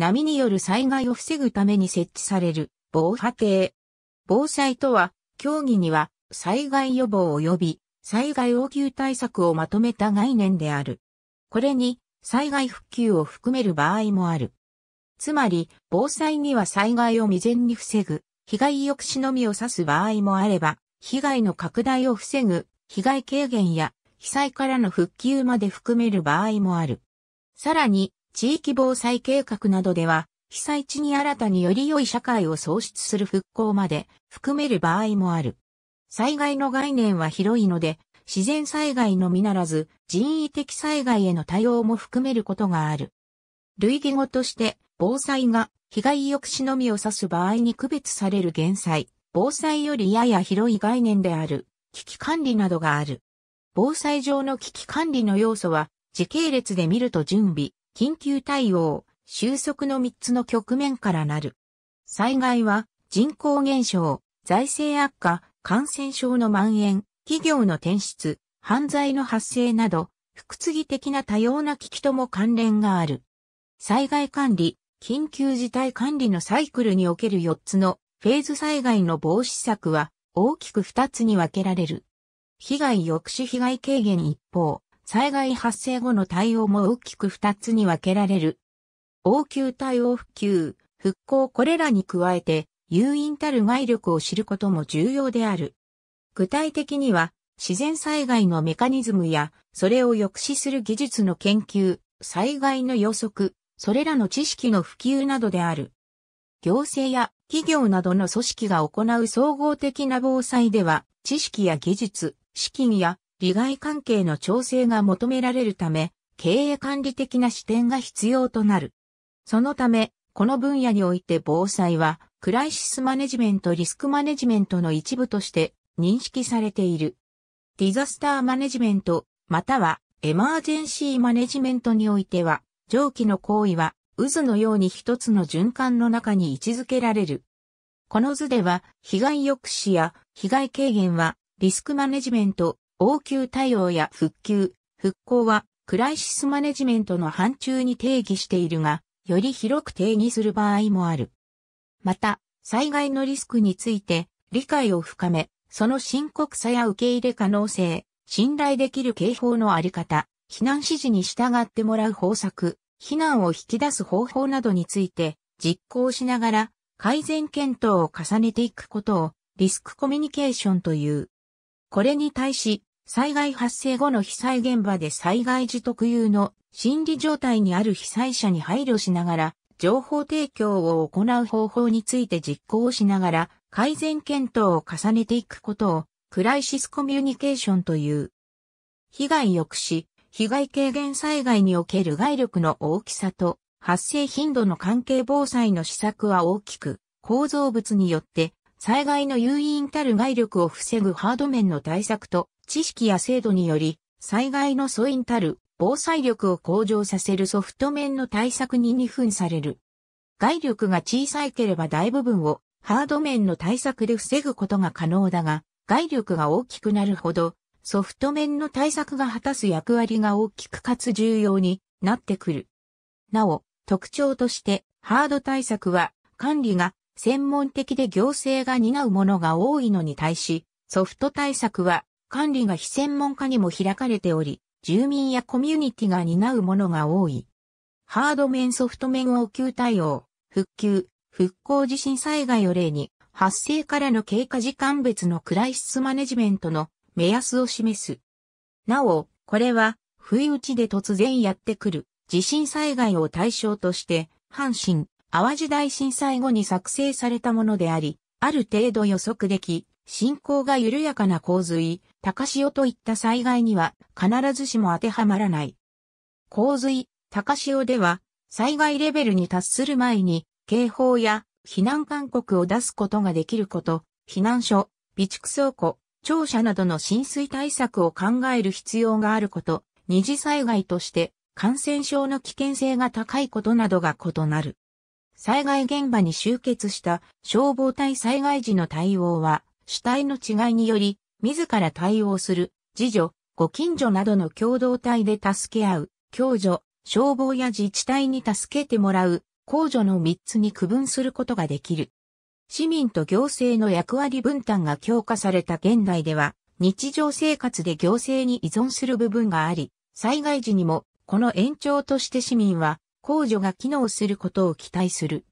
波による災害を防ぐために設置される防波堤。防災とは、競技には災害予防及び災害応急対策をまとめた概念である。これに災害復旧を含める場合もある。つまり、防災には災害を未然に防ぐ、被害抑止のみを指す場合もあれば、被害の拡大を防ぐ、被害軽減や被災からの復旧まで含める場合もある。さらに、地域防災計画などでは、被災地に新たにより良い社会を創出する復興まで含める場合もある。災害の概念は広いので、自然災害のみならず、人為的災害への対応も含めることがある。類義語として、防災が被害抑止のみを指す場合に区別される減災、防災よりやや広い概念である、危機管理などがある。防災上の危機管理の要素は、時系列で見ると準備、緊急対応、収束の3つの局面からなる。災害は人口減少、財政悪化、感染症の蔓延、企業の転出、犯罪の発生など、複次的な多様な危機とも関連がある。災害管理、緊急事態管理のサイクルにおける4つのフェーズ災害の防止策は大きく2つに分けられる。被害抑止被害軽減一方、災害発生後の対応も大きく2つに分けられる。応急対応復旧、復興これらに加えて、誘引たる外力を知ることも重要である。具体的には、自然災害のメカニズムや、それを抑止する技術の研究、災害の予測、それらの知識の普及などである。行政や企業などの組織が行う総合的な防災では、知識や技術、資金や利害関係の調整が求められるため、経営管理的な視点が必要となる。そのため、この分野において防災は、クライシスマネジメントリスクマネジメントの一部として認識されている。ディザスターマネジメント、またはエマージェンシーマネジメントにおいては、上記の行為は渦のように一つの循環の中に位置づけられる。この図では、被害抑止や被害軽減は、リスクマネジメント、応急対応や復旧、復興はクライシスマネジメントの範疇に定義しているが、より広く定義する場合もある。また、災害のリスクについて理解を深め、その深刻さや受け入れ可能性、信頼できる警報のあり方、避難指示に従ってもらう方策、避難を引き出す方法などについて実行しながら改善検討を重ねていくことをリスクコミュニケーションという。これに対し災害発生後の被災現場で災害時特有の心理状態にある被災者に配慮しながら、情報提供を行う方法について実行しながら、改善検討を重ねていくことを、クライシスコミュニケーションという。被害抑止、被害軽減災害における外力の大きさと、発生頻度の関係防災の施策は大きく、構造物によって災害の誘引たる外力を防ぐハード面の対策と、知識や制度により、災害の素因たる防災力を向上させるソフト面の対策に二分される。外力が小さければ大部分をハード面の対策で防ぐことが可能だが、外力が大きくなるほど、ソフト面の対策が果たす役割が大きくかつ重要になってくる。なお、特徴として、ハード対策は管理が専門的で行政が担うものが多いのに対し、ソフト対策は管理が非専門家にも開かれており、住民やコミュニティが担うものが多い。ハード面ソフト面応急対応、復旧、復興地震災害を例に、発生からの経過時間別のクライシスマネジメントの目安を示す。なお、これは、不意打ちで突然やってくる地震災害を対象として、阪神、淡路大震災後に作成されたものであり、ある程度予測でき、進行が緩やかな洪水、高潮といった災害には必ずしも当てはまらない。洪水、高潮では災害レベルに達する前に警報や避難勧告を出すことができること、避難所、備蓄倉庫、庁舎などの浸水対策を考える必要があること、二次災害として感染症の危険性が高いことなどが異なる。災害現場に集結した消防隊災害時の対応は、主体の違いにより、自ら対応する、自助、ご近所などの共同体で助け合う、共助、消防や自治体に助けてもらう、公助の3つに区分することができる。市民と行政の役割分担が強化された現代では、日常生活で行政に依存する部分があり、災害時にも、この延長として市民は、控除が機能することを期待する。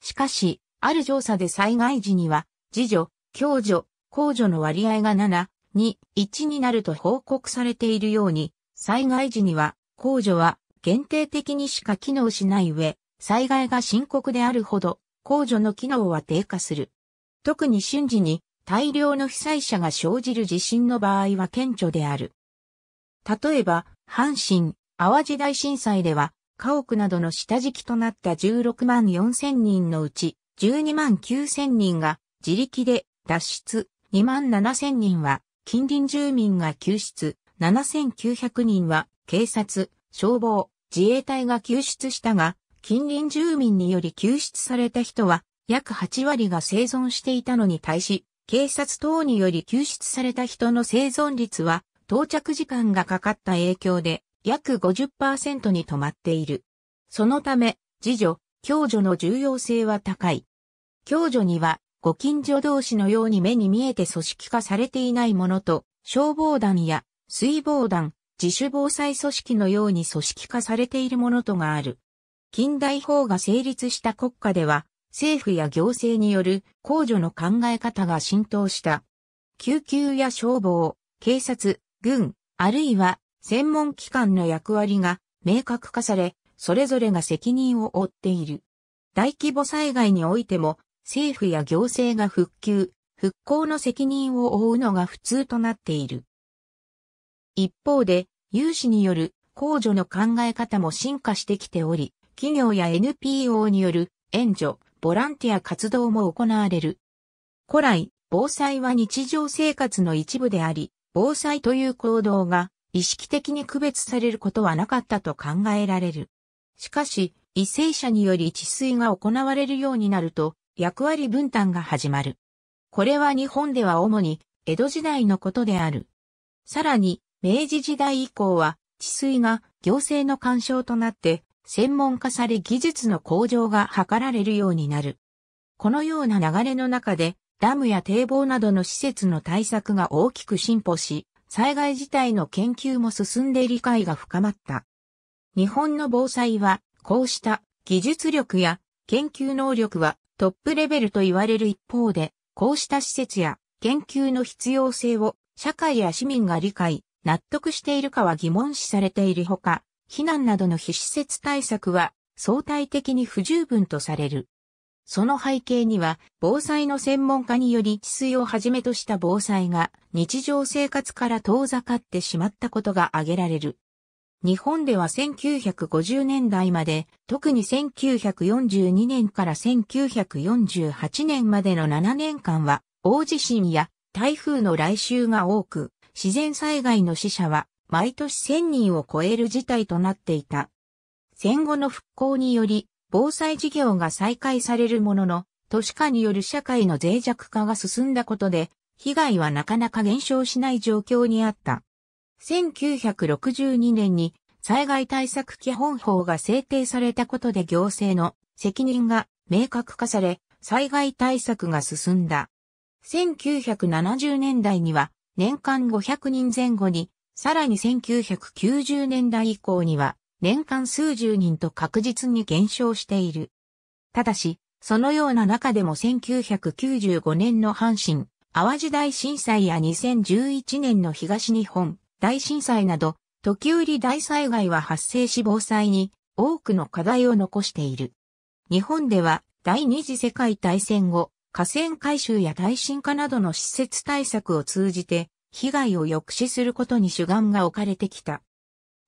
しかし、ある調査で災害時には、自助、共助、控除の割合が7、2、1になると報告されているように、災害時には、控除は限定的にしか機能しない上、災害が深刻であるほど、控除の機能は低下する。特に瞬時に大量の被災者が生じる地震の場合は顕著である。例えば、阪神、淡路大震災では、家屋などの下敷きとなった16万4千人のうち、12万9千人が自力で脱出、2万7千人は近隣住民が救出、7900人は警察、消防、自衛隊が救出したが、近隣住民により救出された人は約8割が生存していたのに対し、警察等により救出された人の生存率は到着時間がかかった影響で約50%に止まっている。そのため、自助、共助の重要性は高い。共助には、ご近所同士のように目に見えて組織化されていないものと、消防団や水防団、自主防災組織のように組織化されているものとがある。近代法が成立した国家では、政府や行政による公助の考え方が浸透した。救急や消防、警察、軍、あるいは専門機関の役割が明確化され、それぞれが責任を負っている。大規模災害においても、政府や行政が復旧、復興の責任を負うのが普通となっている。一方で、融資による控除の考え方も進化してきており、企業や NPO による援助、ボランティア活動も行われる。古来、防災は日常生活の一部であり、防災という行動が意識的に区別されることはなかったと考えられる。しかし、異性者により治水が行われるようになると、役割分担が始まる。これは日本では主に江戸時代のことである。さらに、明治時代以降は、治水が行政の干渉となって、専門化され技術の向上が図られるようになる。このような流れの中で、ダムや堤防などの施設の対策が大きく進歩し、災害自体の研究も進んで理解が深まった。日本の防災は、こうした技術力や研究能力はトップレベルと言われる一方で、こうした施設や研究の必要性を社会や市民が理解、納得しているかは疑問視されているほか、避難などの非施設対策は相対的に不十分とされる。その背景には、防災の専門家により治水をはじめとした防災が日常生活から遠ざかってしまったことが挙げられる。日本では1950年代まで、特に1942年から1948年までの7年間は、大地震や台風の来襲が多く、自然災害の死者は毎年1000人を超える事態となっていた。戦後の復興により、防災事業が再開されるものの、都市化による社会の脆弱化が進んだことで、被害はなかなか減少しない状況にあった。1962年に災害対策基本法が制定されたことで行政の責任が明確化され、災害対策が進んだ。1970年代には年間500人前後に、さらに1990年代以降には年間数十人と確実に減少している。ただし、そのような中でも1995年の阪神、淡路大震災や2011年の東日本大震災など、時折大災害は発生し防災に多くの課題を残している。日本では第二次世界大戦後、河川改修や耐震化などの施設対策を通じて、被害を抑止することに主眼が置かれてきた。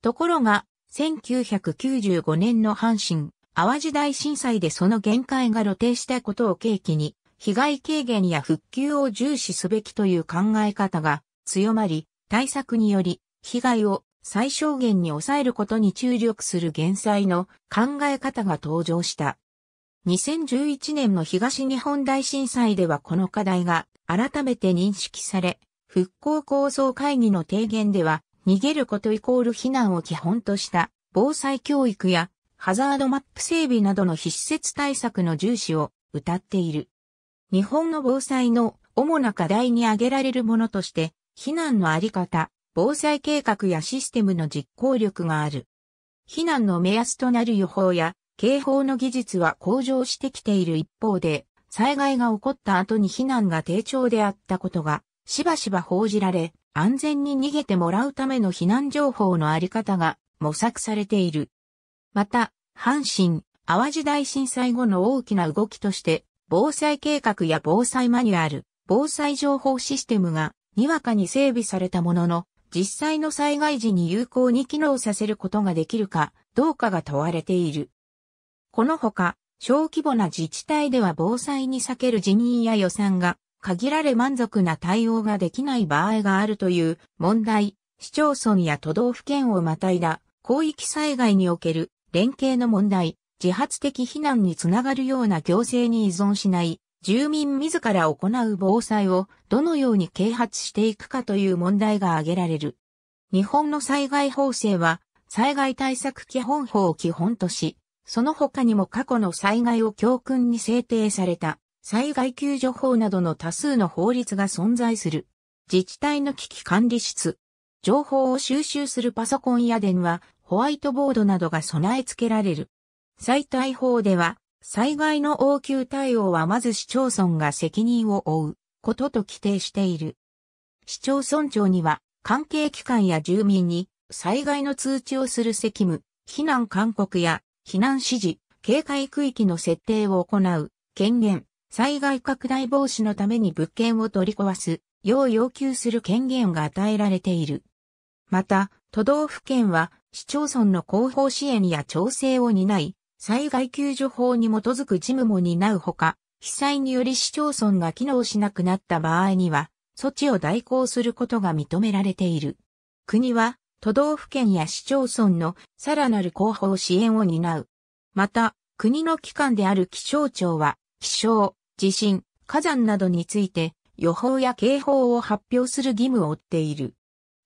ところが、1995年の阪神、淡路大震災でその限界が露呈したことを契機に、被害軽減や復旧を重視すべきという考え方が強まり、対策により、被害を最小限に抑えることに注力する減災の考え方が登場した。2011年の東日本大震災ではこの課題が改めて認識され、復興構想会議の提言では逃げることイコール避難を基本とした防災教育やハザードマップ整備などの必須対策の重視を謳っている。日本の防災の主な課題に挙げられるものとして、避難のあり方、防災計画やシステムの実行力がある。避難の目安となる予報や警報の技術は向上してきている一方で、災害が起こった後に避難が低調であったことがしばしば報じられ、安全に逃げてもらうための避難情報のあり方が模索されている。また、阪神、淡路大震災後の大きな動きとして、防災計画や防災マニュアル、防災情報システムがにわかに整備されたものの、実際の災害時に有効に機能させることができるかどうかが問われている。このほか、小規模な自治体では防災に避ける人員や予算が限られ満足な対応ができない場合があるという問題、市町村や都道府県をまたいだ広域災害における連携の問題、自発的避難につながるような行政に依存しない住民自ら行う防災をどのように啓発していくかという問題が挙げられる。日本の災害法制は災害対策基本法を基本とし、その他にも過去の災害を教訓に制定された災害救助法などの多数の法律が存在する。自治体の危機管理室。情報を収集するパソコンや電話、ホワイトボードなどが備え付けられる。災対法では、災害の応急対応はまず市町村が責任を負うことと規定している。市町村長には関係機関や住民に災害の通知をする責務、避難勧告や避難指示、警戒区域の設定を行う権限、災害拡大防止のために物件を取り壊す、よう要求する権限が与えられている。また、都道府県は市町村の広報支援や調整を担い、災害救助法に基づく事務も担うほか、被災により市町村が機能しなくなった場合には、措置を代行することが認められている。国は、都道府県や市町村のさらなる広報支援を担う。また、国の機関である気象庁は、気象、地震、火山などについて予報や警報を発表する義務を負っている。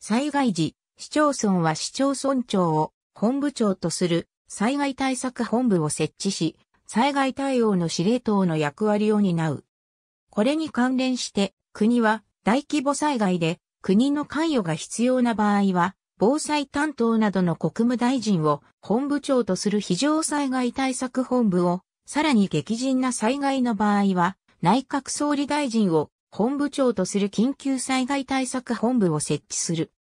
災害時、市町村は市町村長を本部長とする災害対策本部を設置し、災害対応の司令塔の役割を担う。これに関連して国は大規模災害で国の関与が必要な場合は防災担当などの国務大臣を本部長とする非常災害対策本部をさらに激甚な災害の場合は、内閣総理大臣を本部長とする緊急災害対策本部を設置する。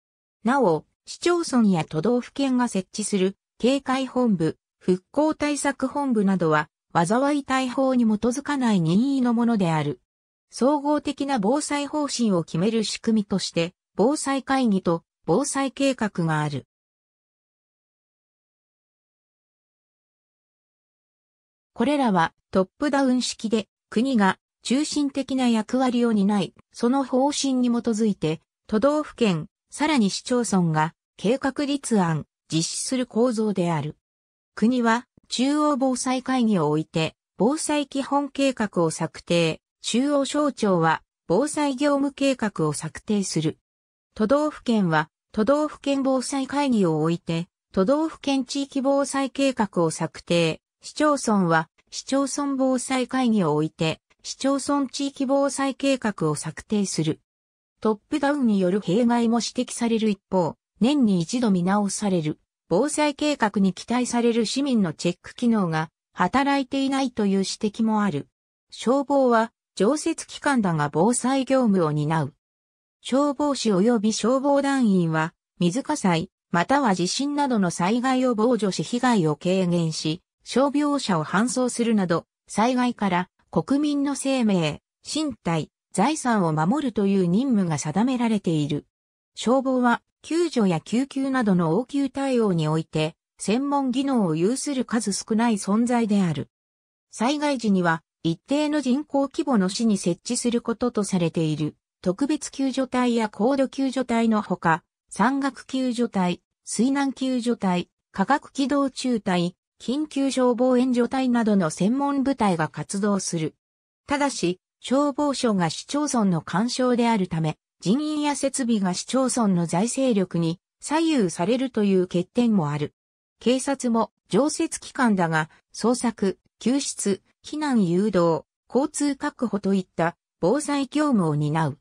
なお、市町村や都道府県が設置する警戒本部、復興対策本部などは、災い対法に基づかない任意のものである。総合的な防災方針を決める仕組みとして、防災会議と防災計画がある。これらはトップダウン式で国が中心的な役割を担い、その方針に基づいて都道府県、さらに市町村が計画立案、実施する構造である。国は中央防災会議を置いて防災基本計画を策定、中央省庁は防災業務計画を策定する。都道府県は都道府県防災会議を置いて都道府県地域防災計画を策定、市町村は市町村防災会議を置いて市町村地域防災計画を策定する。トップダウンによる弊害も指摘される一方、年に一度見直される防災計画に期待される市民のチェック機能が働いていないという指摘もある。消防は常設機関だが防災業務を担う。消防士及び消防団員は水火災または地震などの災害を防除し被害を軽減し、傷病者を搬送するなど、災害から国民の生命、身体、財産を守るという任務が定められている。消防は救助や救急などの応急対応において、専門技能を有する数少ない存在である。災害時には一定の人口規模の市に設置することとされている特別救助隊や高度救助隊のほか、山岳救助隊、水難救助隊、科学機動中隊、緊急消防援助隊などの専門部隊が活動する。ただし、消防署が市町村の干渉であるため、人員や設備が市町村の財政力に左右されるという欠点もある。警察も常設機関だが、捜索、救出、避難誘導、交通確保といった防災業務を担う。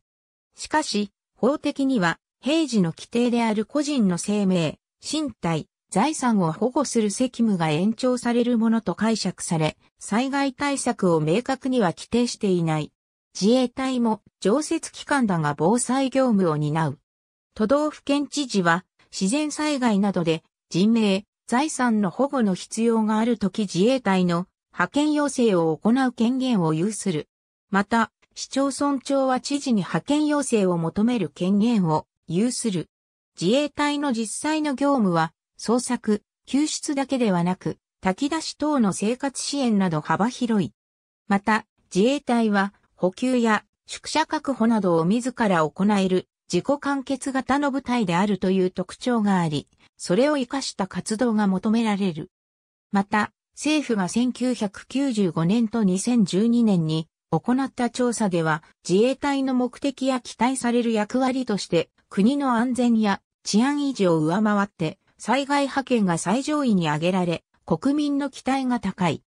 しかし、法的には、平時の規定である個人の生命、身体、財産を保護する責務が延長されるものと解釈され、災害対策を明確には規定していない。自衛隊も常設機関だが防災業務を担う。都道府県知事は自然災害などで人命、財産の保護の必要があるとき自衛隊の派遣要請を行う権限を有する。また、市町村長は知事に派遣要請を求める権限を有する。自衛隊の実際の業務は捜索、救出だけではなく、炊き出し等の生活支援など幅広い。また、自衛隊は補給や宿舎確保などを自ら行える自己完結型の部隊であるという特徴があり、それを活かした活動が求められる。また、政府が1995年と2012年に行った調査では、自衛隊の目的や期待される役割として、国の安全や治安維持を上回って、災害派遣が最上位に挙げられ、国民の期待が高い。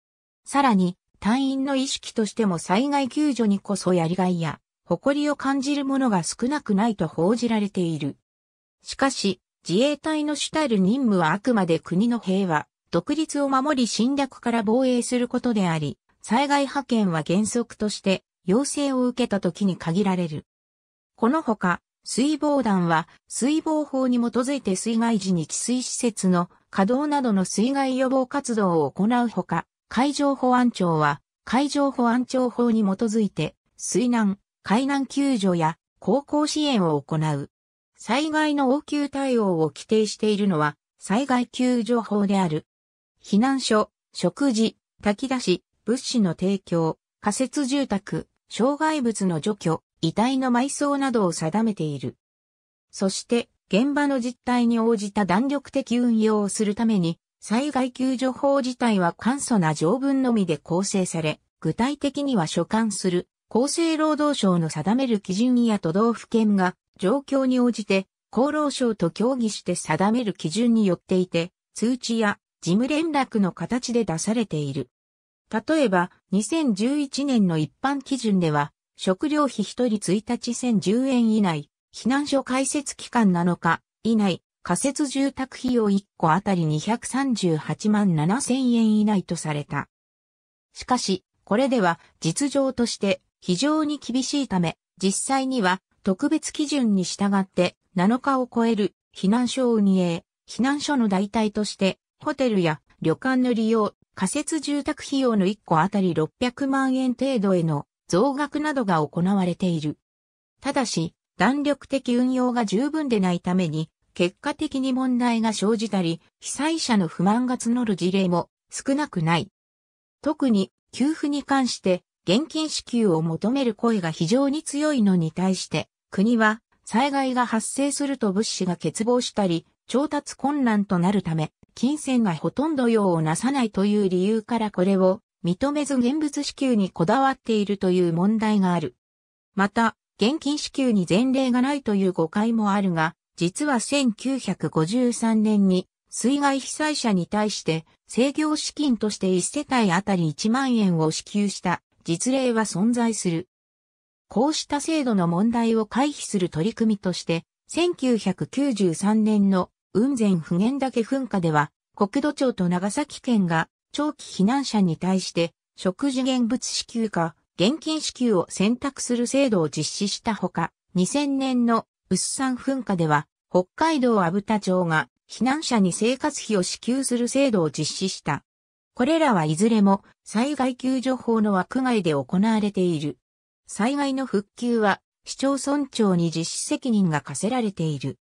さらに、隊員の意識としても災害救助にこそやりがいや、誇りを感じるものが少なくないと報じられている。しかし、自衛隊の主たる任務はあくまで国の平和、独立を守り侵略から防衛することであり、災害派遣は原則として、要請を受けた時に限られる。このほか、水防団は、水防法に基づいて水害時に治水施設の稼働などの水害予防活動を行うほか、海上保安庁は、海上保安庁法に基づいて、水難、海難救助や航行支援を行う。災害の応急対応を規定しているのは、災害救助法である。避難所、食事、炊き出し、物資の提供、仮設住宅、障害物の除去、遺体の埋葬などを定めている。そして、現場の実態に応じた弾力的運用をするために、災害救助法自体は簡素な条文のみで構成され、具体的には所管する厚生労働省の定める基準や都道府県が状況に応じて厚労省と協議して定める基準によっていて、通知や事務連絡の形で出されている。例えば、2011年の一般基準では、食料費1人1日1010円以内、避難所開設期間7日以内、仮設住宅費用1個あたり238万7千円以内とされた。しかし、これでは実情として非常に厳しいため、実際には特別基準に従って7日を超える避難所を運営、避難所の代替として、ホテルや旅館の利用、仮設住宅費用の1個あたり600万円程度への増額などが行われている。ただし、弾力的運用が十分でないために、結果的に問題が生じたり、被災者の不満が募る事例も少なくない。特に、給付に関して、現金支給を求める声が非常に強いのに対して、国は災害が発生すると物資が欠乏したり、調達困難となるため、金銭がほとんど用をなさないという理由からこれを認めず現物支給にこだわっているという問題がある。また、現金支給に前例がないという誤解もあるが、実は1953年に水害被災者に対して制御資金として1世帯あたり1万円を支給した実例は存在する。こうした制度の問題を回避する取り組みとして、1993年の雲仙普賢岳噴火では、国土庁と長崎県が長期避難者に対して、食事現物支給か、現金支給を選択する制度を実施したほか、2000年のうっさん噴火では、北海道阿武田町が避難者に生活費を支給する制度を実施した。これらはいずれも災害救助法の枠外で行われている。災害の復旧は市町村長に実施責任が課せられている。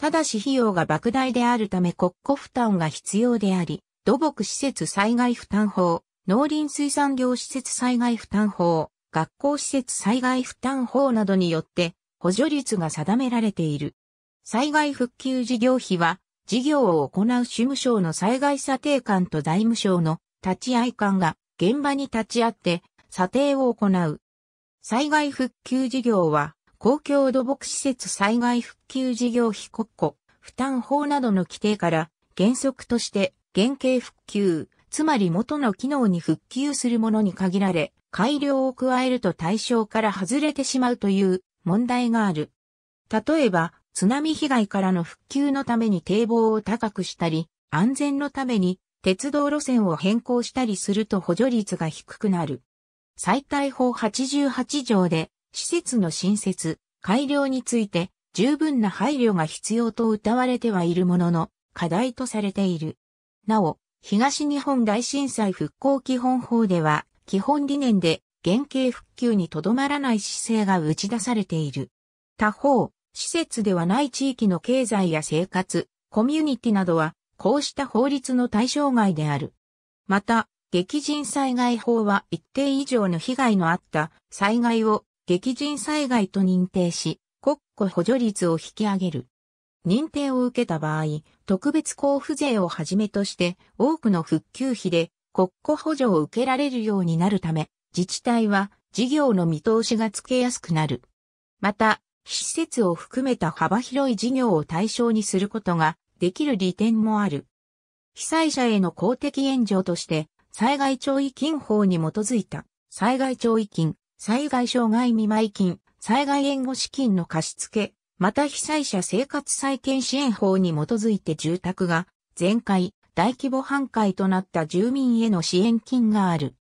ただし費用が莫大であるため国庫負担が必要であり、土木施設災害負担法、農林水産業施設災害負担法、学校施設災害負担法などによって補助率が定められている。災害復旧事業費は、事業を行う主務省の災害査定官と財務省の立ち会い官が現場に立ち会って査定を行う。災害復旧事業は、公共土木施設災害復旧事業費国庫負担法などの規定から原則として原型復旧、つまり元の機能に復旧するものに限られ、改良を加えると対象から外れてしまうという問題がある。例えば、津波被害からの復旧のために堤防を高くしたり、安全のために鉄道路線を変更したりすると補助率が低くなる。再逮法88条で、施設の新設、改良について十分な配慮が必要と謳われてはいるものの、課題とされている。なお、東日本大震災復興基本法では、基本理念で原型復旧にとどまらない姿勢が打ち出されている。他方、施設ではない地域の経済や生活、コミュニティなどは、こうした法律の対象外である。また、激甚災害法は一定以上の被害のあった災害を激甚災害と認定し、国庫補助率を引き上げる。認定を受けた場合、特別交付税をはじめとして多くの復旧費で国庫補助を受けられるようになるため、自治体は事業の見通しがつけやすくなる。また、施設を含めた幅広い事業を対象にすることができる利点もある。被災者への公的援助として、災害庁位金法に基づいた、災害庁位金、災害障害見舞金、災害援護資金の貸付、また被災者生活再建支援法に基づいて住宅が全壊、大規模半壊となった住民への支援金がある。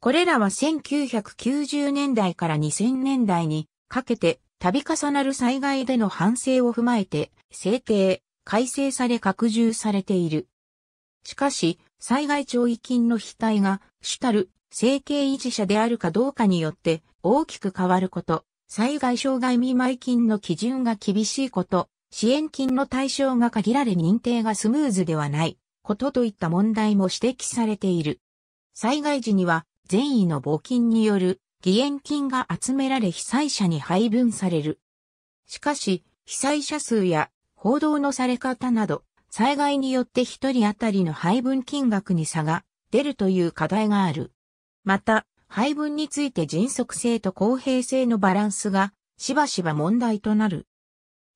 これらは1990年代から2000年代にかけて度重なる災害での反省を踏まえて制定、改正され拡充されている。しかし、災害調位金の非対が主たる生計維持者であるかどうかによって大きく変わること、災害障害見舞金の基準が厳しいこと、支援金の対象が限られ認定がスムーズではないことといった問題も指摘されている。災害時には善意の募金による義援金が集められ被災者に配分される。しかし、被災者数や報道のされ方など、災害によって一人当たりの配分金額に差が出るという課題がある。また、配分について迅速性と公平性のバランスがしばしば問題となる。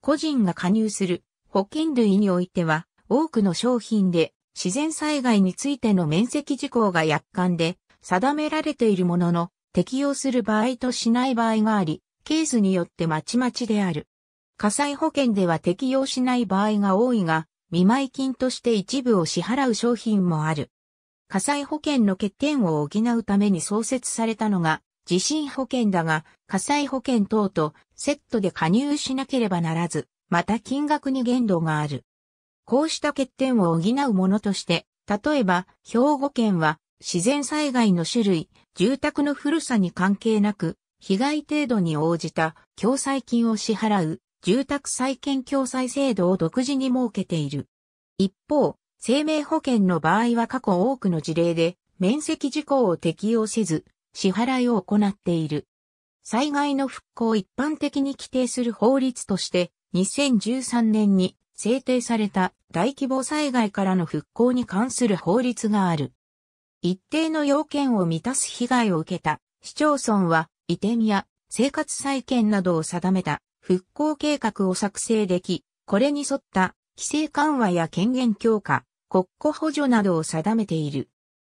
個人が加入する保険類においては多くの商品で自然災害についての面積事項が約款で定められているものの適用する場合としない場合があり、ケースによってまちまちである。火災保険では適用しない場合が多いが、見舞金として一部を支払う商品もある。火災保険の欠点を補うために創設されたのが地震保険だが、火災保険等とセットで加入しなければならず、また金額に限度がある。こうした欠点を補うものとして、例えば、兵庫県は自然災害の種類、住宅の古さに関係なく、被害程度に応じた共済金を支払う住宅再建共済制度を独自に設けている。一方、生命保険の場合は過去多くの事例で、面積事項を適用せず、支払いを行っている。災害の復興を一般的に規定する法律として、2013年に制定された大規模災害からの復興に関する法律がある。一定の要件を満たす被害を受けた市町村は移転や生活再建などを定めた復興計画を作成でき、これに沿った規制緩和や権限強化、国庫補助などを定めている。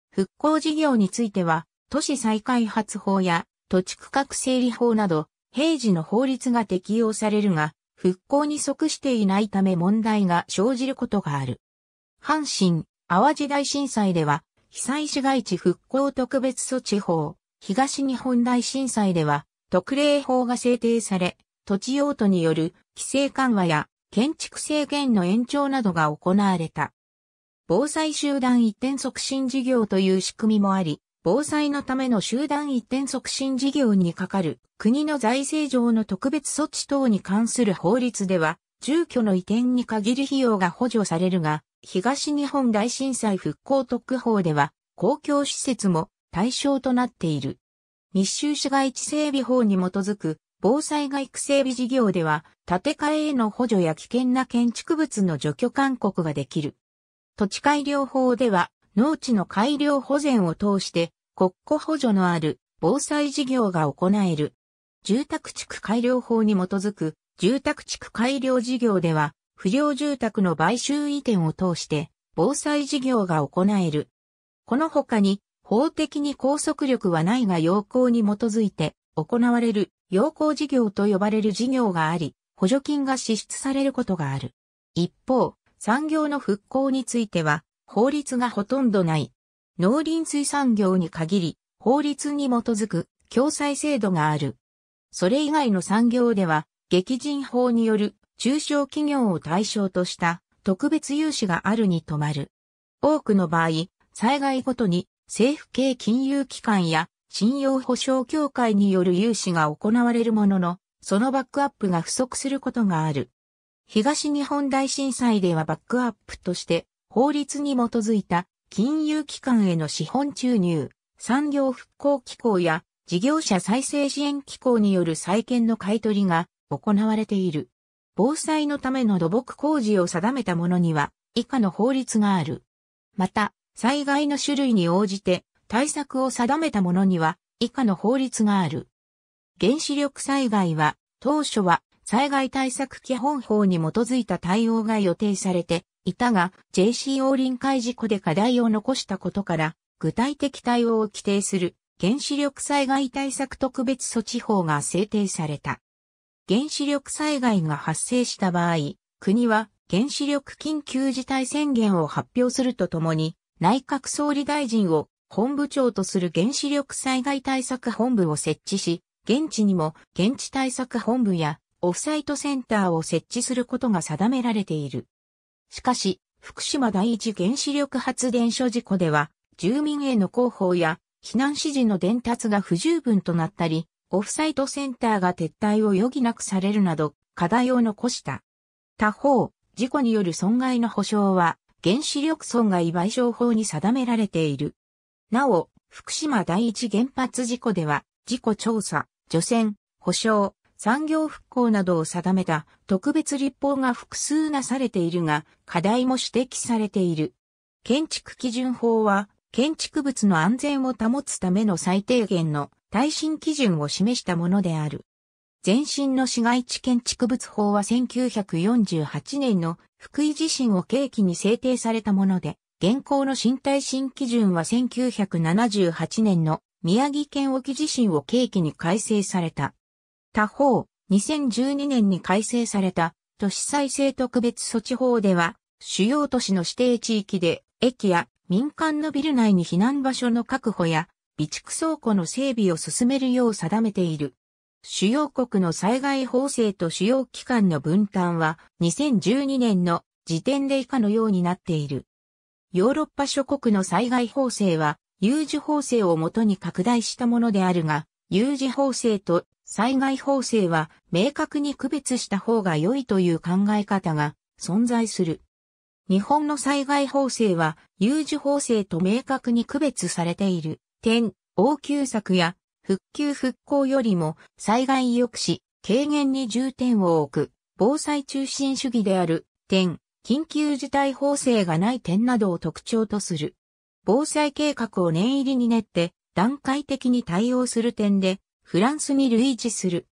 復興事業については、都市再開発法や土地区画整理法など、平時の法律が適用されるが、復興に即していないため問題が生じることがある。阪神、淡路大震災では、被災市街地復興特別措置法、東日本大震災では、特例法が制定され、土地用途による規制緩和や建築制限の延長などが行われた。防災集団移転促進事業という仕組みもあり、防災のための集団移転促進事業に係る国の財政上の特別措置等に関する法律では、住居の移転に限る費用が補助されるが、東日本大震災復興特区法では、公共施設も対象となっている。密集市街地整備法に基づく防災が育整備事業では、建て替えへの補助や危険な建築物の除去勧告ができる。土地改良法では、農地の改良保全を通して、国庫補助のある防災事業が行える。住宅地区改良法に基づく住宅地区改良事業では、不良住宅の買収移転を通して防災事業が行える。この他に、法的に拘束力はないが要項に基づいて行われる要項事業と呼ばれる事業があり、補助金が支出されることがある。一方、産業の復興については、法律がほとんどない。農林水産業に限り、法律に基づく共済制度がある。それ以外の産業では、激人法による中小企業を対象とした特別融資があるに止まる。多くの場合、災害ごとに政府系金融機関や信用保証協会による融資が行われるものの、そのバックアップが不足することがある。東日本大震災ではバックアップとして法律に基づいた金融機関への資本注入、産業復興機構や事業者再生支援機構による再建の買い取りが行われている。防災のための土木工事を定めたものには以下の法律がある。また、災害の種類に応じて対策を定めたものには以下の法律がある。原子力災害は当初は災害対策基本法に基づいた対応が予定されていたが、JCO 臨海事故で課題を残したことから、具体的対応を規定する原子力災害対策特別措置法が制定された。原子力災害が発生した場合、国は原子力緊急事態宣言を発表するとともに、内閣総理大臣を本部長とする原子力災害対策本部を設置し、現地にも現地対策本部やオフサイトセンターを設置することが定められている。しかし、福島第一原子力発電所事故では、住民への広報や避難指示の伝達が不十分となったり、オフサイトセンターが撤退を余儀なくされるなど、課題を残した。他方、事故による損害の保障は、原子力損害賠償法に定められている。なお、福島第一原発事故では、事故調査、除染、保障、産業復興などを定めた特別立法が複数なされているが、課題も指摘されている。建築基準法は、建築物の安全を保つための最低限の耐震基準を示したものである。前身の市街地建築物法は1948年の福井地震を契機に制定されたもので、現行の新耐震基準は1978年の宮城県沖地震を契機に改正された。他方、2012年に改正された都市再生特別措置法では、主要都市の指定地域で、駅や民間のビル内に避難場所の確保や、備蓄倉庫の整備を進めるよう定めている。主要国の災害法制と主要機関の分担は2012年の時点で以下のようになっている。ヨーロッパ諸国の災害法制は有事法制をもとに拡大したものであるが、有事法制と災害法制は明確に区別した方が良いという考え方が存在する。日本の災害法制は有事法制と明確に区別されている点、応急策や復旧復興よりも災害抑止、軽減に重点を置く、防災中心主義である点、緊急事態法制がない点などを特徴とする。防災計画を念入りに練って段階的に対応する点でフランスに類似する。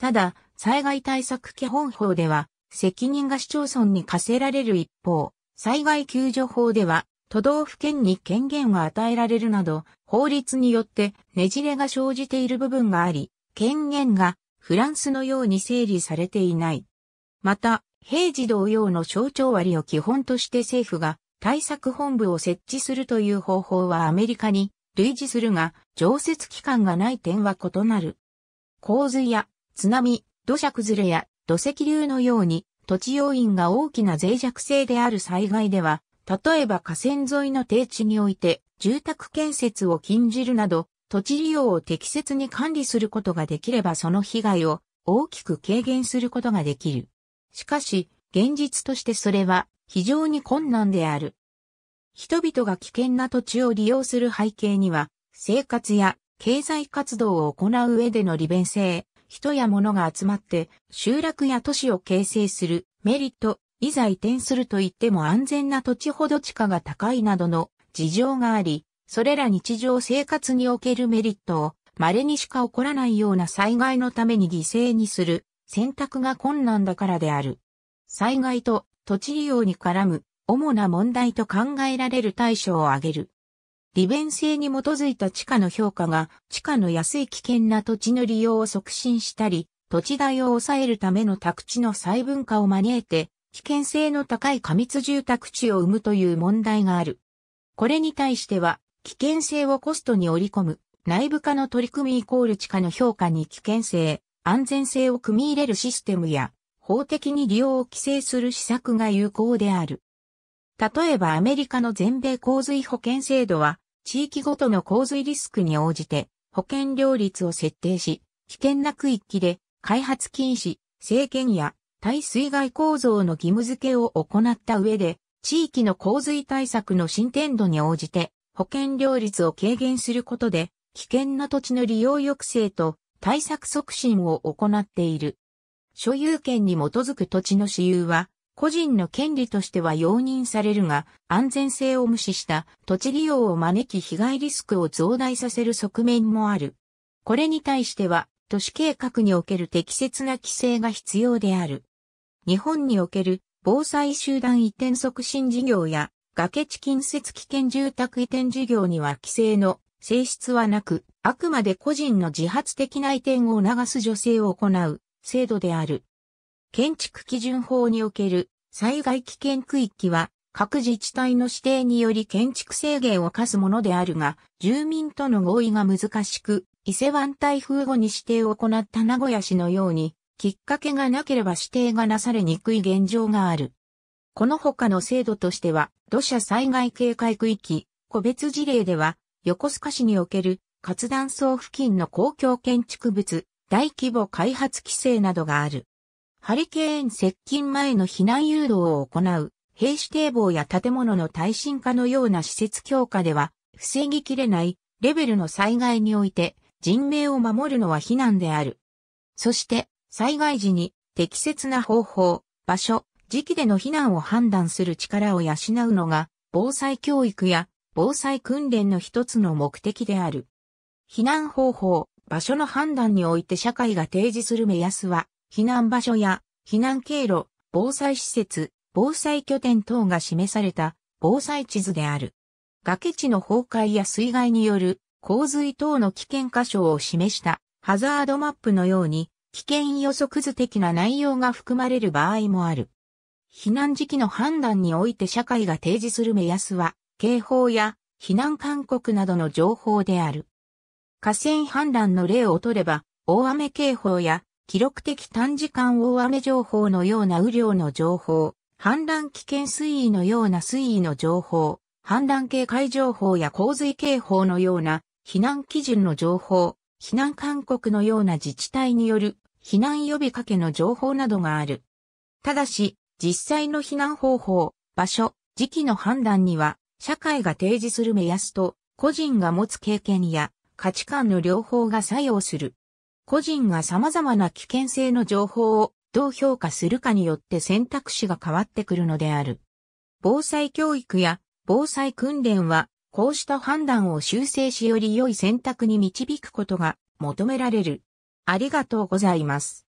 ただ、災害対策基本法では、責任が市町村に課せられる一方、災害救助法では、都道府県に権限が与えられるなど、法律によってねじれが生じている部分があり、権限がフランスのように整理されていない。また、平時同様の省庁割を基本として政府が対策本部を設置するという方法はアメリカに類似するが、常設期間がない点は異なる。洪水や津波、土砂崩れや土石流のように土地要因が大きな脆弱性である災害では、例えば河川沿いの低地において住宅建設を禁じるなど、土地利用を適切に管理することができればその被害を大きく軽減することができる。しかし、現実としてそれは非常に困難である。人々が危険な土地を利用する背景には、生活や経済活動を行う上での利便性、人や物が集まって集落や都市を形成するメリット、いざ移転すると言っても安全な土地ほど地価が高いなどの事情があり、それら日常生活におけるメリットを稀にしか起こらないような災害のために犠牲にする選択が困難だからである。災害と土地利用に絡む主な問題と考えられる対処を挙げる。利便性に基づいた地価の評価が地価の安い危険な土地の利用を促進したり、土地代を抑えるための宅地の細分化を招いて、危険性の高い過密住宅地を生むという問題がある。これに対しては、危険性をコストに織り込む、内部化の取り組みイコール地下の評価に危険性、安全性を組み入れるシステムや、法的に利用を規制する施策が有効である。例えばアメリカの全米洪水保険制度は、地域ごとの洪水リスクに応じて保険料率を設定し、危険な区域で開発禁止、政権や耐水害構造の義務付けを行った上で、地域の洪水対策の進展度に応じて保険料率を軽減することで、危険な土地の利用抑制と対策促進を行っている。所有権に基づく土地の私有は、個人の権利としては容認されるが、安全性を無視した土地利用を招き被害リスクを増大させる側面もある。これに対しては、都市計画における適切な規制が必要である。日本における防災集団移転促進事業や崖地近接危険住宅移転事業には規制の性質はなく、あくまで個人の自発的な移転を促す助成を行う制度である。建築基準法における災害危険区域は各自治体の指定により建築制限を課すものであるが、住民との合意が難しく、伊勢湾台風後に指定を行った名古屋市のように、きっかけがなければ指定がなされにくい現状がある。この他の制度としては、土砂災害警戒区域、個別事例では、横須賀市における活断層付近の公共建築物、大規模開発規制などがある。ハリケーン接近前の避難誘導を行う、兵士堤防や建物の耐震化のような施設強化では、防ぎきれないレベルの災害において、人命を守るのは避難である。そして、災害時に適切な方法、場所、時期での避難を判断する力を養うのが、防災教育や防災訓練の一つの目的である。避難方法、場所の判断において社会が提示する目安は、避難場所や避難経路、防災施設、防災拠点等が示された防災地図である。崖地の崩壊や水害による洪水等の危険箇所を示したハザードマップのように危険予測図的な内容が含まれる場合もある。避難時期の判断において社会が提示する目安は警報や避難勧告などの情報である。河川氾濫の例を取れば大雨警報や記録的短時間大雨情報のような雨量の情報、氾濫危険水位のような水位の情報、氾濫警戒情報や洪水警報のような避難基準の情報、避難勧告のような自治体による避難呼びかけの情報などがある。ただし、実際の避難方法、場所、時期の判断には、社会が提示する目安と、個人が持つ経験や価値観の両方が作用する。個人が様々な危険性の情報をどう評価するかによって選択肢が変わってくるのである。防災教育や防災訓練は、こうした判断を修正しより良い選択に導くことが求められる。ありがとうございます。